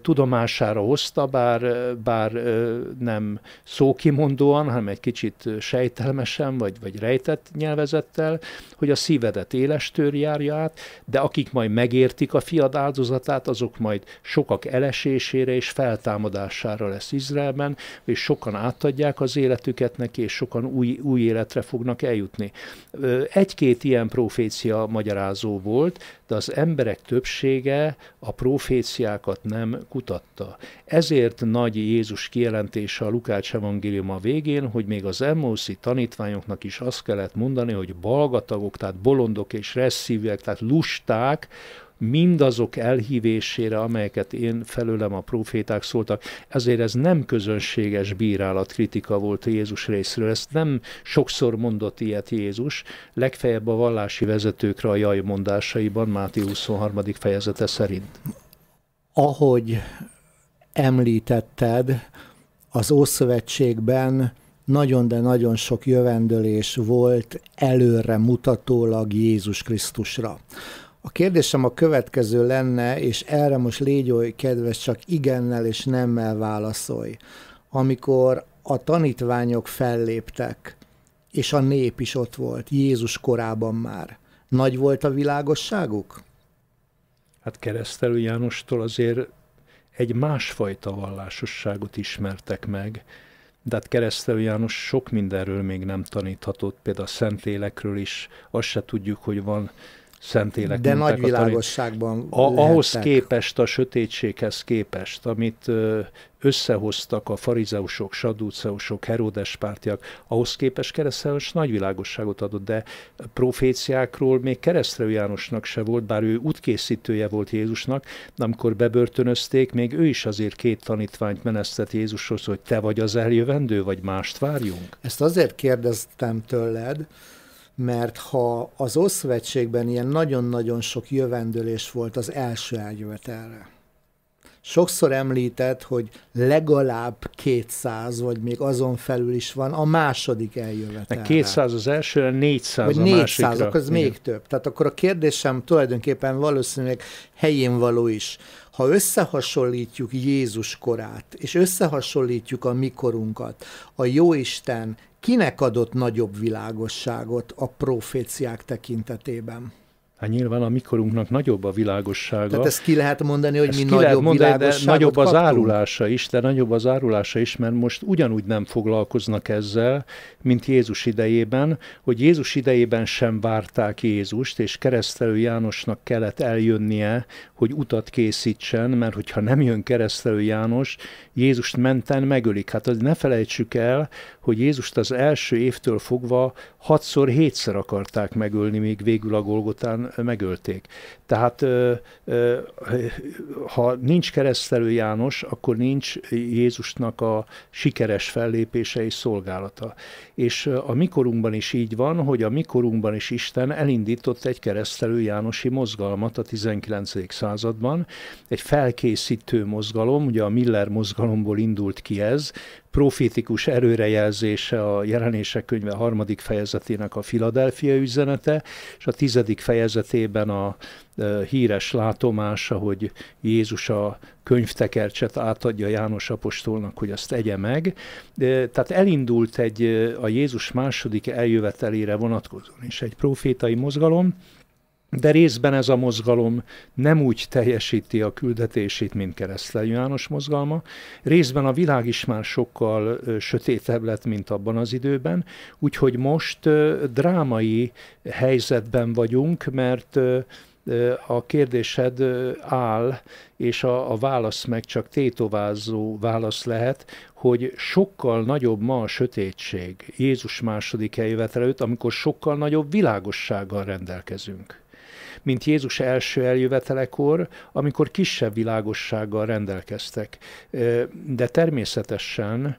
tudomására hozta, bár, bár nem szókimondóan, hanem egy kicsit sejtelmesen, vagy, vagy rejtett nyelvezettel, hogy a szívedet élestőr járja át, de akik majd megértik a fiad áldozatát, azok majd sokak elesésére és feltámadására lesz Izraelben, és sokan átadják az életüket neki, és sokan új, új életre fognak eljutni. Egy-két ilyen profécia magyarázó volt, de az emberek többsége a proféciákat nem kutatta. Ezért nagy Jézus kijelentése a Lukács evangélium a végén, hogy még az emmauszi tanítványoknak is azt kellett mondani, hogy balgatagok, tehát bolondok és resszívek, tehát lusták, mindazok elhívésére, amelyeket én felőlem a proféták szóltak. Ezért ez nem közönséges bírálat, kritika volt Jézus részről. Ezt nem sokszor mondott ilyet Jézus, legfeljebb a vallási vezetőkre a jaj mondásaiban, Máté 23. fejezete szerint. Ahogy említetted, az Ószövetségben nagyon, de nagyon sok jövendőlés volt előre mutatólag Jézus Krisztusra. A kérdésem a következő lenne, és erre most légy oly kedves, csak igennel és nemmel válaszolj. Amikor a tanítványok felléptek, és a nép is ott volt, Jézus korában már, nagy volt a világosságuk? Hát keresztelő Jánostól azért egy másfajta vallásosságot ismertek meg, de hát keresztelő János sok mindenről még nem taníthatott, például a Szentlélekről is, azt se tudjuk, hogy van Szentélek. De nagy világosságban a, Ahhoz lehettek. képest, a sötétséghez képest, amit összehoztak a farizeusok, saduceusok, heródes pártiak, ahhoz képest keresztelős nagy világosságot adott, de proféciákról még keresztelő Jánosnak se volt, bár ő útkészítője volt Jézusnak, de amikor bebörtönözték, még ő is azért két tanítványt menesztett Jézushoz, hogy te vagy az eljövendő, vagy mást várjunk. Ezt azért kérdeztem tőled, mert ha az oszvetségben ilyen nagyon-nagyon sok jövendőlés volt az első eljövetelre, sokszor említett, hogy legalább 200, vagy még azon felül is van a második eljövetelre. 200 hát az első, 400 vagy a 400, másikra. akkor ez Igen. még több. Tehát akkor a kérdésem tulajdonképpen valószínűleg helyén való is. Ha összehasonlítjuk Jézus korát, és összehasonlítjuk a mikorunkat, a Jóisten kinek adott nagyobb világosságot a proféciák tekintetében? Hát nyilván a mikorunknak nagyobb a világossága. Tehát ezt ki lehet mondani, hogy ezt mi ki nagyobb lehet mondani, de nagyobb az árulása is, de nagyobb az árulása is, mert most ugyanúgy nem foglalkoznak ezzel, mint Jézus idejében, hogy Jézus idejében sem várták Jézust, és keresztelő Jánosnak kellett eljönnie, hogy utat készítsen, mert hogyha nem jön keresztelő János, Jézust menten megölik. Hát ne felejtsük el, hogy Jézust az első évtől fogva hatszor, hétszer akarták megölni, még végül a Golgotán megölték. Tehát ha nincs keresztelő János, akkor nincs Jézusnak a sikeres fellépése és szolgálata. És a mikorunkban is így van, hogy a mikorunkban is Isten elindított egy keresztelő Jánosi mozgalmat a 19. században, egy felkészítő mozgalom, ugye a Miller mozgalomból indult ki ez, profétikus előrejelzése a jelenések könyve harmadik fejezetének a Philadelphia üzenete, és a tizedik fejezetében a e, híres látomása, hogy Jézus a könyvtekercset átadja János apostolnak, hogy azt egye meg. E, tehát elindult egy e, a Jézus második eljövetelére vonatkozóan is egy profétai mozgalom, de részben ez a mozgalom nem úgy teljesíti a küldetését, mint keresztelő János mozgalma, részben a világ is már sokkal sötétebb lett, mint abban az időben, úgyhogy most drámai helyzetben vagyunk, mert a kérdésed áll, és a, a válasz meg csak tétovázó válasz lehet, hogy sokkal nagyobb ma a sötétség Jézus második helyvetre előtt, amikor sokkal nagyobb világossággal rendelkezünk mint Jézus első eljövetelekor, amikor kisebb világossággal rendelkeztek. De természetesen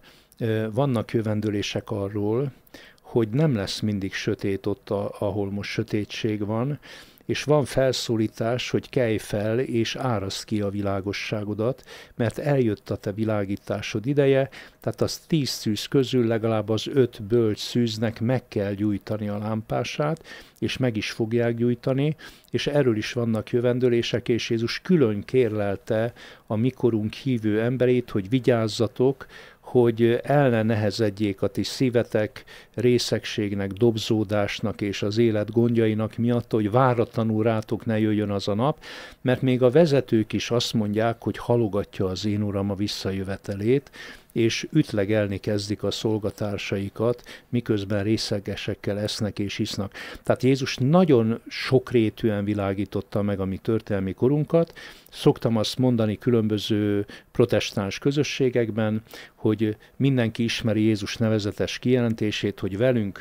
vannak jövendőlések arról, hogy nem lesz mindig sötét ott, ahol most sötétség van, és van felszólítás, hogy kelj fel és árasz ki a világosságodat, mert eljött a te világításod ideje, tehát az tíz szűz közül legalább az öt bölcs szűznek meg kell gyújtani a lámpását, és meg is fogják gyújtani, és erről is vannak jövendőlések, és Jézus külön kérlelte a mikorunk hívő emberét, hogy vigyázzatok, hogy ellen nehezedjék a ti szívetek részegségnek, dobzódásnak és az élet gondjainak miatt, hogy váratlanul rátok ne jöjjön az a nap, mert még a vezetők is azt mondják, hogy halogatja az én uram a visszajövetelét, és ütlegelni kezdik a szolgatársaikat, miközben részegesekkel esznek és isznak. Tehát Jézus nagyon sokrétűen világította meg a mi történelmi korunkat. Szoktam azt mondani különböző protestáns közösségekben, hogy mindenki ismeri Jézus nevezetes kijelentését, hogy velünk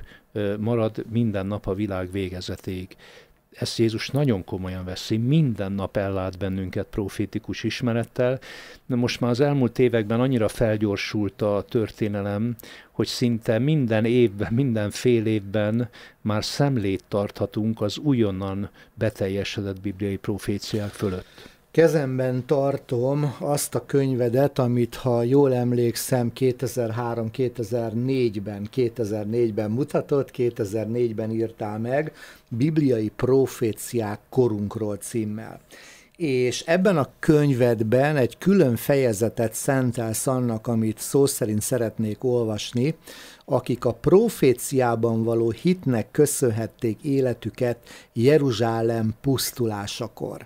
marad minden nap a világ végezetéig ezt Jézus nagyon komolyan veszi, minden nap ellát bennünket profétikus ismerettel. De most már az elmúlt években annyira felgyorsult a történelem, hogy szinte minden évben, minden fél évben már szemlét tarthatunk az újonnan beteljesedett bibliai proféciák fölött. Kezemben tartom azt a könyvedet, amit ha jól emlékszem 2003-2004-ben, 2004-ben mutatott, 2004-ben írtál meg, Bibliai proféciák korunkról címmel és ebben a könyvedben egy külön fejezetet szentelsz annak, amit szó szerint szeretnék olvasni, akik a proféciában való hitnek köszönhették életüket Jeruzsálem pusztulásakor.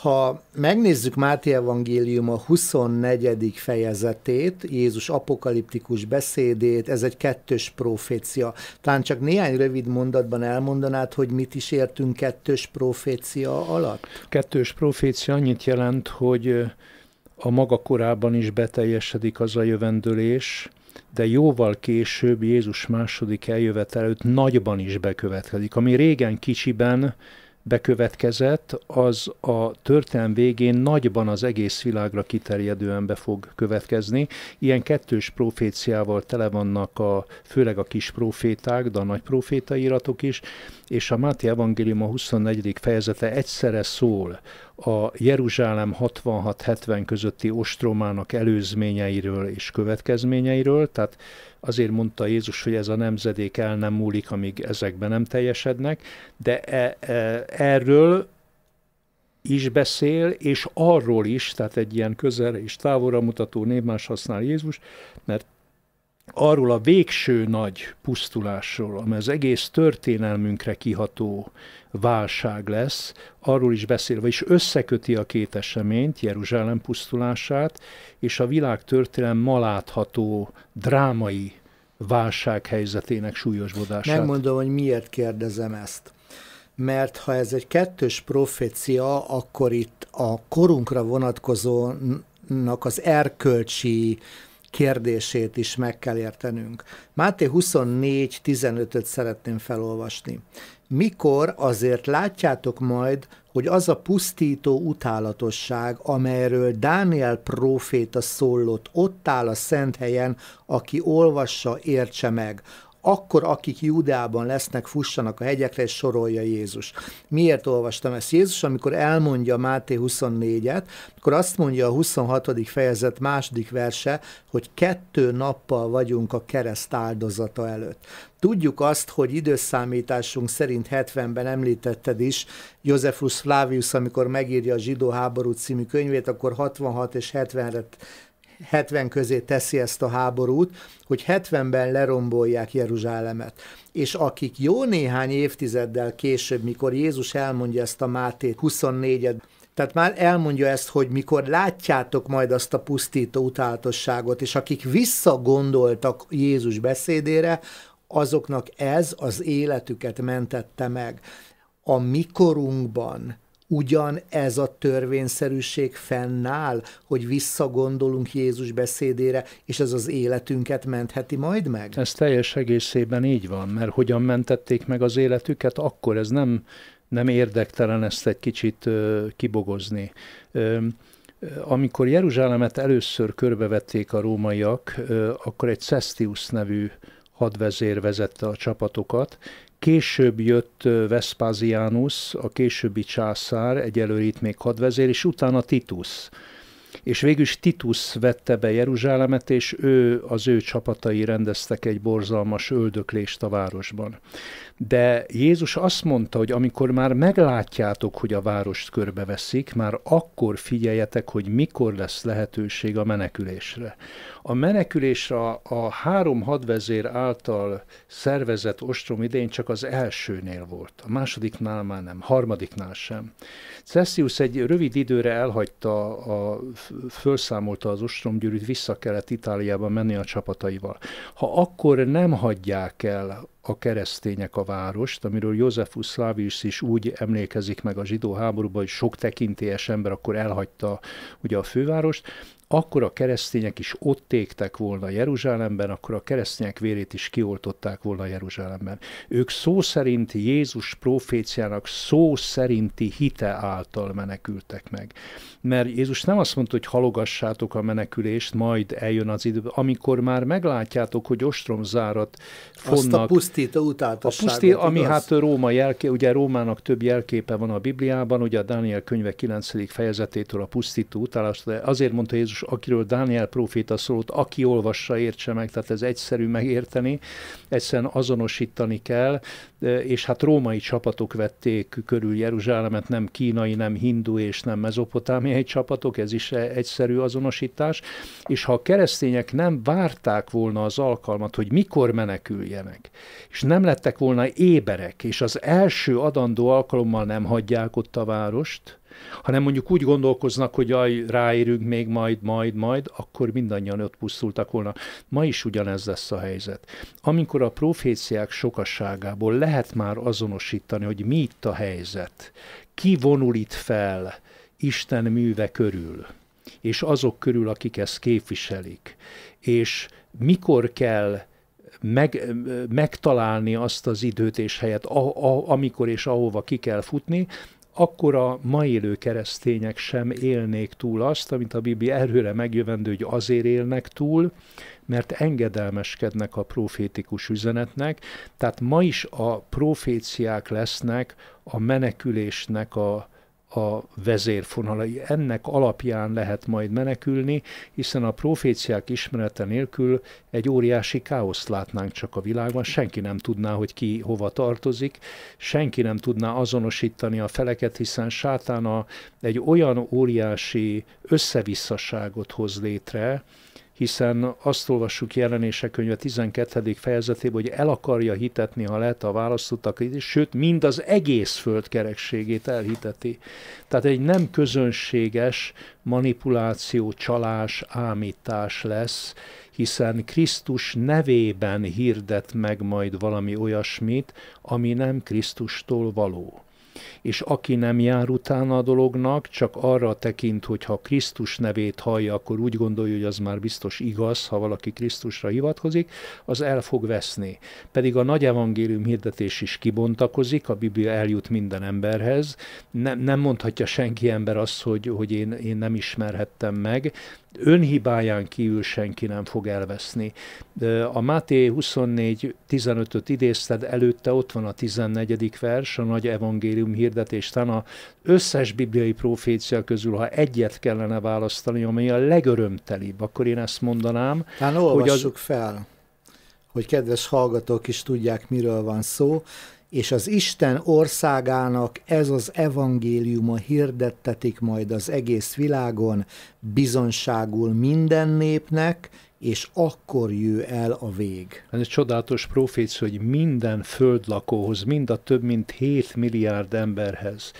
Ha megnézzük Máté Evangélium a 24. fejezetét, Jézus apokaliptikus beszédét, ez egy kettős profécia. Talán csak néhány rövid mondatban elmondanád, hogy mit is értünk kettős profécia alatt? Kettős profécia annyit jelent, hogy a maga korában is beteljesedik az a jövendőlés, de jóval később Jézus második eljövet előtt nagyban is bekövetkezik, ami régen kicsiben bekövetkezett, az a történelm végén nagyban az egész világra kiterjedően be fog következni. Ilyen kettős proféciával tele vannak a, főleg a kis proféták, de a nagy proféta iratok is, és a Máté Evangélium a 24. fejezete egyszerre szól a Jeruzsálem 66-70 közötti ostromának előzményeiről és következményeiről, tehát azért mondta Jézus, hogy ez a nemzedék el nem múlik, amíg ezekben nem teljesednek, de e, e, erről is beszél, és arról is, tehát egy ilyen közel és távolra mutató névmás használ Jézus, mert arról a végső nagy pusztulásról, amely az egész történelmünkre kiható válság lesz, arról is beszélve, vagyis összeköti a két eseményt, Jeruzsálem pusztulását, és a világ történelem látható drámai válság helyzetének súlyosbodását. Megmondom, hogy miért kérdezem ezt. Mert ha ez egy kettős profécia, akkor itt a korunkra vonatkozónak az erkölcsi kérdését is meg kell értenünk. Máté 24.15-öt szeretném felolvasni. Mikor azért látjátok majd, hogy az a pusztító utálatosság, amelyről Dániel próféta szólott, ott áll a szent helyen, aki olvassa, értse meg akkor akik Júdeában lesznek, fussanak a hegyekre, és sorolja Jézus. Miért olvastam ezt? Jézus, amikor elmondja Máté 24-et, akkor azt mondja a 26. fejezet második verse, hogy kettő nappal vagyunk a kereszt áldozata előtt. Tudjuk azt, hogy időszámításunk szerint 70-ben említetted is, Józefus Flavius, amikor megírja a Zsidó háború című könyvét, akkor 66 és 70-re 70 közé teszi ezt a háborút, hogy 70-ben lerombolják Jeruzsálemet. És akik jó néhány évtizeddel később, mikor Jézus elmondja ezt a Máté 24-et, tehát már elmondja ezt, hogy mikor látjátok majd azt a pusztító utálatosságot, és akik visszagondoltak Jézus beszédére, azoknak ez az életüket mentette meg. A mikorunkban ugyan ez a törvényszerűség fennáll, hogy visszagondolunk Jézus beszédére, és ez az életünket mentheti majd meg? Ez teljes egészében így van, mert hogyan mentették meg az életüket, akkor ez nem, nem érdektelen ezt egy kicsit ö, kibogozni. Ö, amikor Jeruzsálemet először körbevették a rómaiak, akkor egy Cestius nevű hadvezér vezette a csapatokat, Később jött Vespasianus, a későbbi császár, egyelőre itt még hadvezér, és utána Titus. És végül is Titus vette be Jeruzsálemet, és ő, az ő csapatai rendeztek egy borzalmas öldöklést a városban. De Jézus azt mondta, hogy amikor már meglátjátok, hogy a várost körbeveszik, már akkor figyeljetek, hogy mikor lesz lehetőség a menekülésre. A menekülés a, a három hadvezér által szervezett ostrom idén csak az elsőnél volt, a másodiknál már nem, harmadiknál sem. Cessius egy rövid időre elhagyta, a, felszámolta az ostromgyűrűt, vissza kellett Itáliába menni a csapataival. Ha akkor nem hagyják el a keresztények a várost, amiről Józsefus Slavius is úgy emlékezik meg a zsidó háborúban, hogy sok tekintélyes ember akkor elhagyta ugye a fővárost, akkor a keresztények is ott égtek volna Jeruzsálemben, akkor a keresztények vérét is kioltották volna Jeruzsálemben. Ők szó szerint Jézus proféciának szó szerinti hite által menekültek meg mert Jézus nem azt mondta, hogy halogassátok a menekülést, majd eljön az idő, amikor már meglátjátok, hogy ostromzárat fonnak. Azt a pusztító utáltasságot. A pusztít, ami igaz? hát Róma jelké, ugye Rómának több jelképe van a Bibliában, ugye a Dániel könyve 9. fejezetétől a pusztító utálást, de azért mondta Jézus, akiről Dániel proféta szólt, aki olvassa, értse meg, tehát ez egyszerű megérteni, egyszerűen azonosítani kell, és hát római csapatok vették körül Jeruzsálemet, nem kínai, nem hindu és nem mezopotámia, csapatok, ez is egyszerű azonosítás, és ha a keresztények nem várták volna az alkalmat, hogy mikor meneküljenek, és nem lettek volna éberek, és az első adandó alkalommal nem hagyják ott a várost, hanem mondjuk úgy gondolkoznak, hogy aj, ráérünk még majd, majd, majd, akkor mindannyian ott pusztultak volna. Ma is ugyanez lesz a helyzet. Amikor a proféciák sokasságából lehet már azonosítani, hogy mi itt a helyzet, ki vonul itt fel, Isten műve körül, és azok körül, akik ezt képviselik, és mikor kell meg, megtalálni azt az időt és helyet, a, a, amikor és ahova ki kell futni, akkor a mai élő keresztények sem élnék túl azt, amit a Biblia erőre megjövendő, hogy azért élnek túl, mert engedelmeskednek a profétikus üzenetnek, tehát ma is a proféciák lesznek a menekülésnek a, a vezérfonalai. Ennek alapján lehet majd menekülni, hiszen a proféciák ismerete nélkül egy óriási káoszt látnánk csak a világban, senki nem tudná, hogy ki hova tartozik, senki nem tudná azonosítani a feleket, hiszen sátán egy olyan óriási összevisszaságot hoz létre, hiszen azt olvassuk jelenések könyve 12. fejezetében, hogy el akarja hitetni, ha lehet a választottak, sőt, mind az egész föld kerekségét elhiteti. Tehát egy nem közönséges manipuláció, csalás, ámítás lesz, hiszen Krisztus nevében hirdet meg majd valami olyasmit, ami nem Krisztustól való és aki nem jár utána a dolognak, csak arra tekint, hogy ha Krisztus nevét hallja, akkor úgy gondolja, hogy az már biztos igaz, ha valaki Krisztusra hivatkozik, az el fog veszni. Pedig a nagy evangélium hirdetés is kibontakozik, a Biblia eljut minden emberhez, nem, nem mondhatja senki ember azt, hogy, hogy én, én nem ismerhettem meg, önhibáján kívül senki nem fog elveszni. A Máté 24.15-öt idézted, előtte ott van a 14. vers, a nagy evangélium hirdetés, tán az összes bibliai profécia közül, ha egyet kellene választani, ami a legörömtelibb, akkor én ezt mondanám. Tehát olvassuk hogy az... fel, hogy kedves hallgatók is tudják, miről van szó és az Isten országának ez az evangéliuma hirdettetik majd az egész világon, bizonságul minden népnek, és akkor jő el a vég. Ez csodálatos proféc, hogy minden földlakóhoz, mind a több mint 7 milliárd emberhez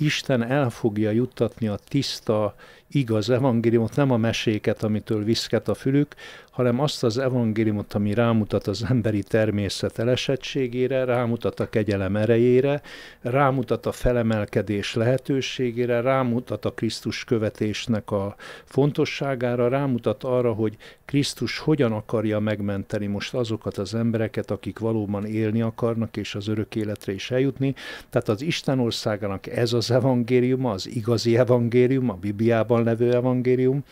Isten el fogja juttatni a tiszta igaz evangéliumot, nem a meséket, amitől viszket a fülük, hanem azt az evangéliumot, ami rámutat az emberi természet elesettségére, rámutat a kegyelem erejére, rámutat a felemelkedés lehetőségére, rámutat a Krisztus követésnek a fontosságára, rámutat arra, hogy Krisztus hogyan akarja megmenteni most azokat az embereket, akik valóban élni akarnak, és az örök életre is eljutni. Tehát az Isten országának ez az evangéliuma, az igazi evangélium, a Bibliában Jánosban levő evangélium,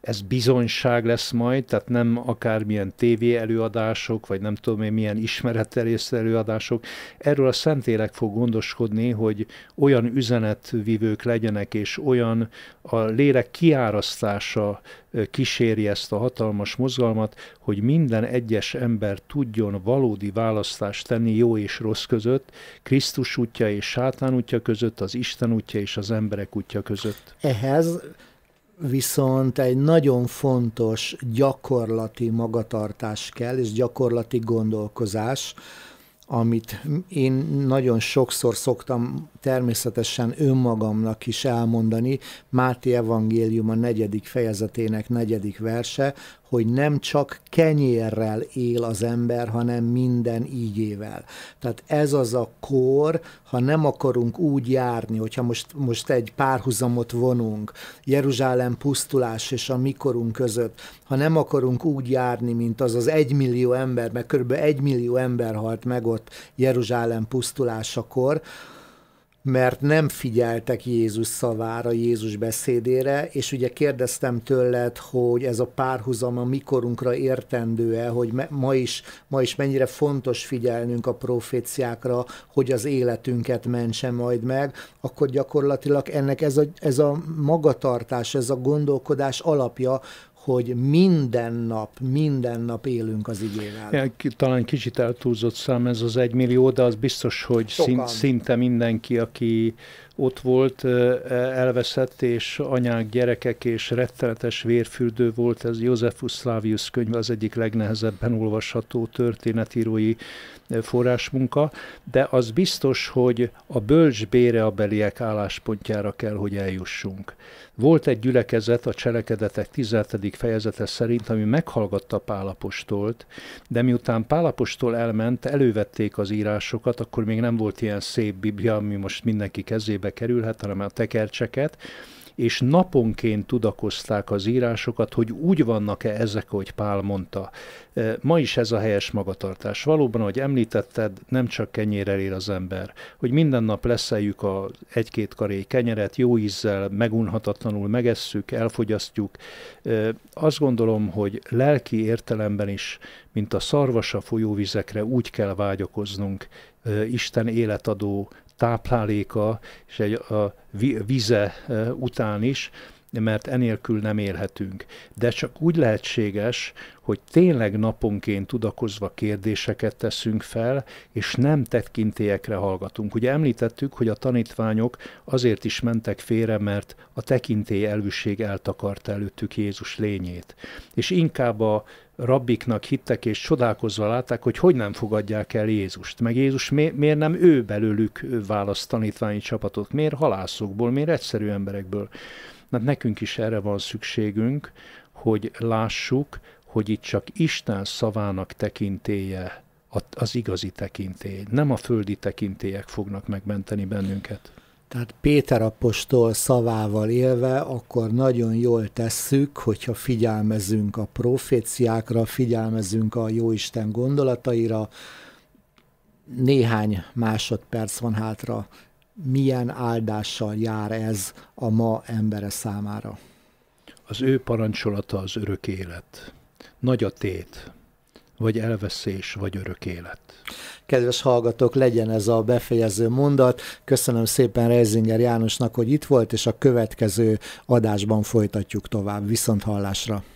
ez bizonyság lesz majd, tehát nem akármilyen tévé előadások, vagy nem tudom én milyen ismeretterjesztő előadások. Erről a Szentélek fog gondoskodni, hogy olyan üzenetvivők legyenek, és olyan a lélek kiárasztása kíséri ezt a hatalmas mozgalmat, hogy minden egyes ember tudjon valódi választást tenni jó és rossz között, Krisztus útja és sátán útja között, az Isten útja és az emberek útja között. Ehhez viszont egy nagyon fontos gyakorlati magatartás kell, és gyakorlati gondolkozás, amit én nagyon sokszor szoktam természetesen önmagamnak is elmondani, Máté Evangélium a negyedik fejezetének negyedik verse, hogy nem csak kenyérrel él az ember, hanem minden ígyével. Tehát ez az a kor, ha nem akarunk úgy járni, hogyha most, most egy párhuzamot vonunk, Jeruzsálem pusztulás és a mikorunk között, ha nem akarunk úgy járni, mint az az egymillió ember, mert körülbelül egymillió ember halt meg ott Jeruzsálem pusztulásakor, mert nem figyeltek Jézus szavára, Jézus beszédére, és ugye kérdeztem tőled, hogy ez a párhuzama mikorunkra értendő-e, hogy ma is, ma is mennyire fontos figyelnünk a proféciákra, hogy az életünket mentse majd meg, akkor gyakorlatilag ennek ez a, ez a magatartás, ez a gondolkodás alapja, hogy minden nap, minden nap élünk az igével. Talán kicsit eltúlzott szám ez az egymillió, de az biztos, hogy szint, szinte mindenki, aki ott volt, e, elveszett, és anyák, gyerekek, és rettenetes vérfürdő volt. Ez Józsefus Slavius könyve az egyik legnehezebben olvasható történetírói e, forrásmunka, de az biztos, hogy a bölcs bére a beliek álláspontjára kell, hogy eljussunk. Volt egy gyülekezet a cselekedetek 17. fejezete szerint, ami meghallgatta Pálapostolt, de miután Pálapostól elment, elővették az írásokat, akkor még nem volt ilyen szép biblia, ami most mindenki kezébe kerülhet, hanem a tekercseket, és naponként tudakozták az írásokat, hogy úgy vannak-e ezek, ahogy Pál mondta. Ma is ez a helyes magatartás. Valóban, ahogy említetted, nem csak kenyérrel ér az ember. Hogy minden nap leszeljük a egy-két karé kenyeret, jó ízzel, megunhatatlanul megesszük, elfogyasztjuk. Azt gondolom, hogy lelki értelemben is, mint a szarvas a folyóvizekre, úgy kell vágyakoznunk Isten életadó tápláléka és egy, a vize e, után is, mert enélkül nem élhetünk. De csak úgy lehetséges, hogy tényleg naponként tudakozva kérdéseket teszünk fel, és nem tekintélyekre hallgatunk. Ugye említettük, hogy a tanítványok azért is mentek félre, mert a tekintély elvűség eltakarta előttük Jézus lényét. És inkább a rabbiknak hittek és csodálkozva látták, hogy hogy nem fogadják el Jézust. Meg Jézus mi, miért nem ő belőlük választ tanítványi csapatot, miért halászokból, miért egyszerű emberekből. Na, hát nekünk is erre van szükségünk, hogy lássuk, hogy itt csak Isten szavának tekintéje az igazi tekintély. Nem a földi tekintélyek fognak megmenteni bennünket. Tehát Péter apostol szavával élve, akkor nagyon jól tesszük, hogyha figyelmezünk a proféciákra, figyelmezünk a Jóisten gondolataira. Néhány másodperc van hátra. Milyen áldással jár ez a ma embere számára? Az ő parancsolata az örök élet. Nagy a tét, vagy elveszés, vagy örök élet. Kedves hallgatók, legyen ez a befejező mondat. Köszönöm szépen Reisinger Jánosnak, hogy itt volt, és a következő adásban folytatjuk tovább. Viszont hallásra!